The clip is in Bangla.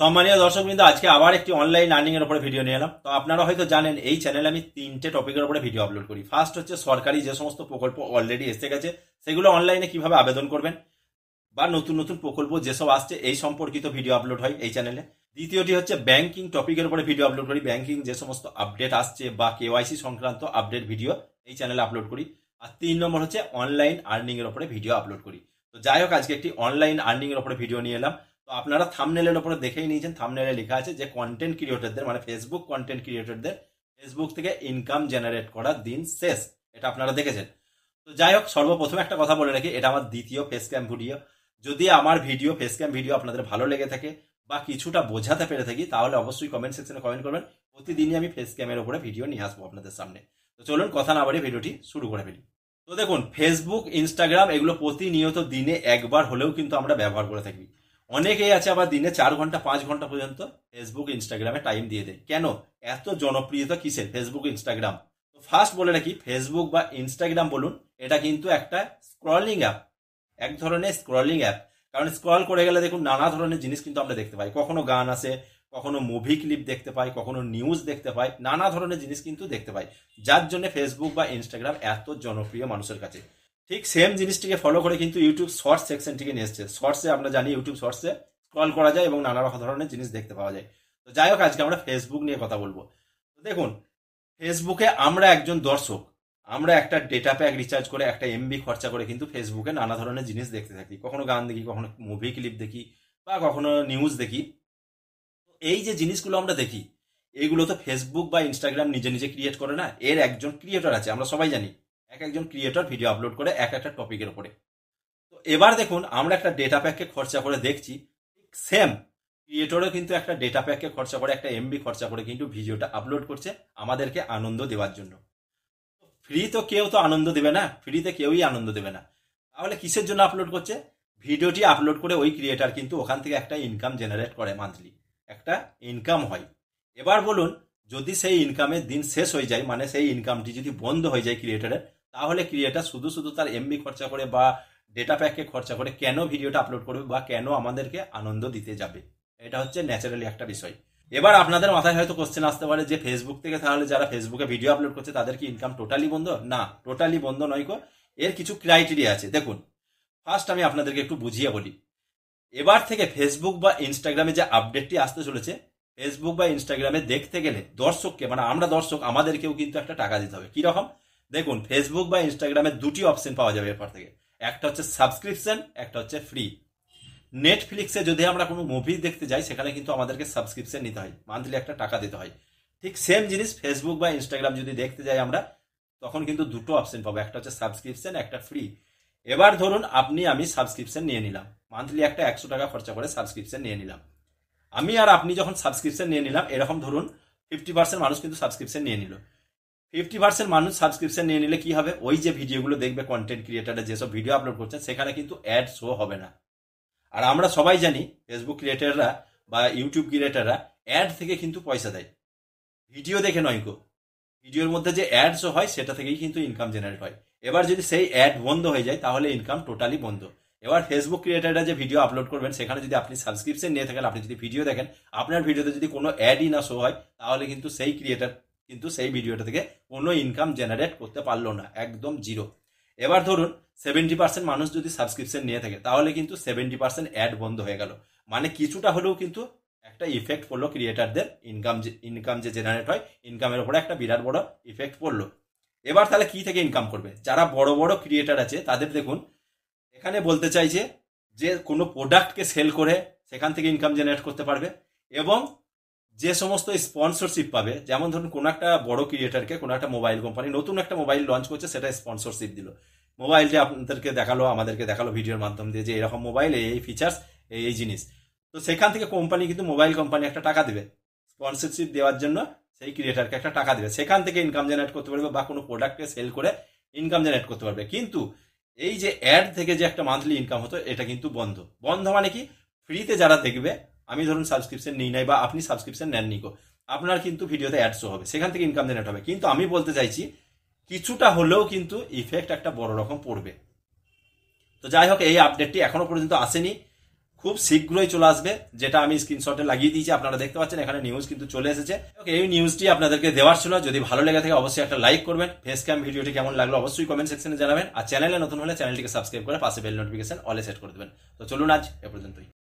সম্মানীয় দর্শক বিন্দু আজকে আবার একটি অনলাইন আর্নিং এর উপরে ভিডিও নিয়ে এলাম তো আপনারা হয়তো জানেন এই চ্যানেলে আমি তিনটে টপিকের উপরে ভিডিও আপলোড করি ফার্স্ট হচ্ছে সরকারি যে সমস্ত প্রকল্প অলরেডি এসে গেছে সেগুলো অনলাইনে কিভাবে আবেদন করবেন বা নতুন নতুন প্রকল্প যেসব আসছে এই সম্পর্কিত ভিডিও আপলোড হয় এই চ্যানেলে দ্বিতীয়টি হচ্ছে ব্যাংকিং টপিকের উপরে ভিডিও আপলোড করি ব্যাংকিং যে সমস্ত আপডেট আসছে বা কেওয়াইসি সংক্রান্ত আপডেট ভিডিও এই চ্যানেলে আপলোড করি আর তিন নম্বর হচ্ছে অনলাইন আর্নিং এর উপরে ভিডিও আপলোড করি তো যাই হোক আজকে একটি অনলাইন আর্নিং এর উপরে ভিডিও নিয়ে এলাম তো আপনারা থামনেলের ওপরে দেখেই নিয়েছেন থামনেলে লেখা আছে যে কন্টেন্ট ক্রিয়েটরদের মানে ফেসবুক কন্টেন্ট ক্রিয়েটরদের ফেসবুক থেকে ইনকাম জেনারেট করার দিন শেষ এটা আপনারা দেখেছেন তো যাই হোক সর্বপ্রথমে একটা কথা বলে রাখি এটা আমার দ্বিতীয় ফেস ক্যাম্প ভিডিও যদি আমার ভিডিও ফেস ক্যাম ভিডিও আপনাদের ভালো লেগে থাকে বা কিছুটা বোঝাতে পেরে থাকি তাহলে অবশ্যই কমেন্ট সেকশনে কমেন্ট করবেন প্রতিদিনই আমি ফেস ক্যামের উপরে ভিডিও নিয়ে আসবো আপনাদের সামনে তো চলুন কথা না বলে ভিডিওটি শুরু করে ফেলি তো দেখুন ফেসবুক ইনস্টাগ্রাম এগুলো প্রতিনিয়ত দিনে একবার হলেও কিন্তু আমরা ব্যবহার করে থাকি অনেকেই আছে আবার দিনে চার ঘন্টা পাঁচ ঘন্টা পর্যন্ত ফেসবুক ইনস্টাগ্রামে টাইম দিয়ে দেয় কেন এত জনপ্রিয়তা কিসের ফেসবুক ইনস্টাগ্রাম তো ফার্স্ট বলে রাখি ফেসবুক বা ইনস্টাগ্রাম বলুন এটা কিন্তু একটা স্ক্রলিং অ্যাপ এক ধরনের স্ক্রলিং অ্যাপ কারণ স্ক্রল করে গেলে দেখুন নানা ধরনের জিনিস কিন্তু আমরা দেখতে পাই কখনো গান আসে কখনো মুভি ক্লিপ দেখতে পাই কখনো নিউজ দেখতে পাই নানা ধরনের জিনিস কিন্তু দেখতে পাই যার জন্য ফেসবুক বা ইনস্টাগ্রাম এত জনপ্রিয় মানুষের কাছে ঠিক সেম জিনিসটিকে ফলো করে কিন্তু ইউটিউব শর্টস সেকশনটিকে নিয়ে এসছে শর্টসে আমরা জানি ইউটিউব শর্টসে স্ক্রল করা যায় এবং নানা রকম ধরনের জিনিস দেখতে পাওয়া যায় তো যাই হোক আজকে আমরা ফেসবুক নিয়ে কথা বলবো তো দেখুন ফেসবুকে আমরা একজন দর্শক আমরা একটা ডেটা প্যাক রিচার্জ করে একটা এমবি খরচা করে কিন্তু ফেসবুকে নানা ধরনের জিনিস দেখতে থাকি কখনো গান দেখি কখনো মুভি ক্লিপ দেখি বা কখনো নিউজ দেখি এই যে জিনিসগুলো আমরা দেখি এইগুলো তো ফেসবুক বা ইনস্টাগ্রাম নিজে নিজে ক্রিয়েট করে না এর একজন ক্রিয়েটর আছে আমরা সবাই জানি এক একজন ক্রিয়েটর ভিডিও আপলোড করে এক একটা টপিকের উপরে তো এবার দেখুন আমরা একটা ডেটা প্যাককে খরচা করে দেখছি সেম ক্রিয়েটরও কিন্তু একটা ডেটা প্যাককে খরচা করে একটা এমবি খরচা করে কিন্তু ভিডিওটা আপলোড করছে আমাদেরকে আনন্দ দেওয়ার জন্য ফ্রি তো কেউ তো আনন্দ দেবে না ফ্রিতে কেউই আনন্দ দেবে না তাহলে কিসের জন্য আপলোড করছে ভিডিওটি আপলোড করে ওই ক্রিয়েটার কিন্তু ওখান থেকে একটা ইনকাম জেনারেট করে মান্থলি একটা ইনকাম হয় এবার বলুন যদি সেই ইনকামের দিন শেষ হয়ে যায় মানে সেই ইনকামটি যদি বন্ধ হয়ে যায় ক্রিয়েটারের তাহলে ক্রিয়েটার শুধু শুধু তার এমবি খরচা করে বা ডেটা প্যাকে খরচা করে কেন ভিডিওটা আপলোড করবে বা কেন আমাদেরকে আনন্দ দিতে যাবে এটা হচ্ছে ন্যাচারালি একটা বিষয় এবার আপনাদের মাথায় হয়তো কোশ্চেন আসতে পারে যে ফেসবুক থেকে তাহলে যারা ফেসবুকে ভিডিও আপলোড করছে তাদের কি ইনকাম টোটালি বন্ধ না টোটালি বন্ধ নয় কো এর কিছু ক্রাইটেরিয়া আছে দেখুন ফার্স্ট আমি আপনাদেরকে একটু বুঝিয়ে বলি এবার থেকে ফেসবুক বা ইনস্টাগ্রামে যে আপডেটটি আসতে চলেছে ফেসবুক বা ইনস্টাগ্রামে দেখতে গেলে দর্শককে মানে আমরা দর্শক আমাদেরকেও কিন্তু একটা টাকা দিতে হবে কিরকম দেখুন ফেসবুক বা ইনস্টাগ্রামে দুটি অপশন পাওয়া যাবে এরপর থেকে একটা হচ্ছে সাবস্ক্রিপশন একটা হচ্ছে ফ্রি নেটফ্লিক্সে যদি আমরা কোনো মুভি দেখতে যাই সেখানে কিন্তু আমাদেরকে সাবস্ক্রিপশন নিতে হয় মান্থলি একটা টাকা দিতে হয় ঠিক সেম জিনিস ফেসবুক বা ইনস্টাগ্রাম যদি দেখতে যাই আমরা তখন কিন্তু দুটো অপশন পাবো একটা হচ্ছে সাবস্ক্রিপশন একটা ফ্রি এবার ধরুন আপনি আমি সাবস্ক্রিপশন নিয়ে নিলাম মান্থলি একটা একশো টাকা খরচা করে সাবস্ক্রিপশন নিয়ে নিলাম আমি আর আপনি যখন সাবস্ক্রিপশন নিয়ে নিলাম এরকম ধরুন ফিফটি পার্সেন্ট মানুষ কিন্তু সাবস্ক্রিপশন নিয়ে নিল ফিফটি পার্সেন্ট মানুষ সাবস্ক্রিপশন নিয়ে নিলে কি হবে ওই যে ভিডিওগুলো দেখবে কন্টেন্ট ক্রিয়েটাররা যেসব ভিডিও আপলোড করছেন সেখানে কিন্তু অ্যাড শো হবে না আর আমরা সবাই জানি ফেসবুক ক্রিয়েটাররা বা ইউটিউব ক্রিয়েটাররা অ্যাড থেকে কিন্তু পয়সা দেয় ভিডিও দেখে নয় গো ভিডিওর মধ্যে যে অ্যাড শো হয় সেটা থেকেই কিন্তু ইনকাম জেনারেট হয় এবার যদি সেই অ্যাড বন্ধ হয়ে যায় তাহলে ইনকাম টোটালি বন্ধ এবার ফেসবুক ক্রিয়েটাররা যে ভিডিও আপলোড করবেন সেখানে যদি আপনি সাবস্ক্রিপশন নিয়ে থাকেন আপনি যদি ভিডিও দেখেন আপনার ভিডিওতে যদি কোনো অ্যাডই না শো হয় তাহলে কিন্তু সেই ক্রিয়েটার কিন্তু সেই ভিডিওটা থেকে কোনো ইনকাম জেনারেট করতে পারলো না একদম জিরো এবার ধরুন সেভেন্টি পার্সেন্ট মানুষ যদি সাবস্ক্রিপশন নিয়ে থাকে তাহলে কিন্তু সেভেন্টি পার্সেন্ট অ্যাড বন্ধ হয়ে গেল মানে কিছুটা হলেও কিন্তু একটা ইফেক্ট পড়লো ক্রিয়েটারদের ইনকাম যে ইনকাম যে জেনারেট হয় ইনকামের ওপরে একটা বিরাট বড় ইফেক্ট পড়লো এবার তাহলে কি থেকে ইনকাম করবে যারা বড় বড় ক্রিয়েটার আছে তাদের দেখুন এখানে বলতে চাই যে যে কোনো প্রোডাক্টকে সেল করে সেখান থেকে ইনকাম জেনারেট করতে পারবে এবং যে সমস্ত স্পন্সরশিপ পাবে যেমন ধরুন কোনো একটা বড় ক্রিয়েটারকে কোনো একটা মোবাইল কোম্পানি নতুন একটা মোবাইল লঞ্চ করছে সেটা স্পন্সরশিপ দিল যে আপনাদেরকে দেখালো আমাদেরকে দেখালো ভিডিওর মাধ্যম দিয়ে যে এরকম মোবাইল এই ফিচার্স এই এই জিনিস তো সেখান থেকে কোম্পানি কিন্তু মোবাইল কোম্পানি একটা টাকা দেবে স্পন্সরশিপ দেওয়ার জন্য সেই ক্রিয়েটারকে একটা টাকা দেবে সেখান থেকে ইনকাম জেনারেট করতে পারবে বা কোনো প্রোডাক্টকে সেল করে ইনকাম জেনারেট করতে পারবে কিন্তু এই যে অ্যাড থেকে যে একটা মান্থলি ইনকাম হতো এটা কিন্তু বন্ধ বন্ধ মানে কি ফ্রিতে যারা দেখবে আমি ধরুন সাবস্ক্রিপশন নিই নাই বা আপনি সাবস্ক্রিপশন নেননি গো আপনার কিন্তু ভিডিওতে অ্যাড শো হবে সেখান থেকে ইনকাম জেনারেট হবে কিন্তু আমি বলতে চাইছি কিছুটা হলেও কিন্তু ইফেক্ট একটা বড় রকম পড়বে তো যাই হোক এই আপডেটটি এখনো পর্যন্ত আসেনি খুব শীঘ্রই চলে আসবে যেটা আমি স্ক্রিনশটে লাগিয়ে দিয়েছি আপনারা দেখতে পাচ্ছেন এখানে নিউজ কিন্তু চলে এসেছে এই নিউজটি আপনাদেরকে দেওয়ার ছিল যদি ভালো লেগে থাকে অবশ্যই একটা লাইক করবেন ফেস ক্যাম ভিডিওটি কেমন লাগলো অবশ্যই কমেন্ট সেকশনে জানাবেন আর চ্যানেলে নতুন হলে চ্যানেলটিকে সাবস্ক্রাইব করে পাশে বেল নোটিফিকেশন অলে সেট করে দেবেন তো চলুন আজ এ পর্যন্তই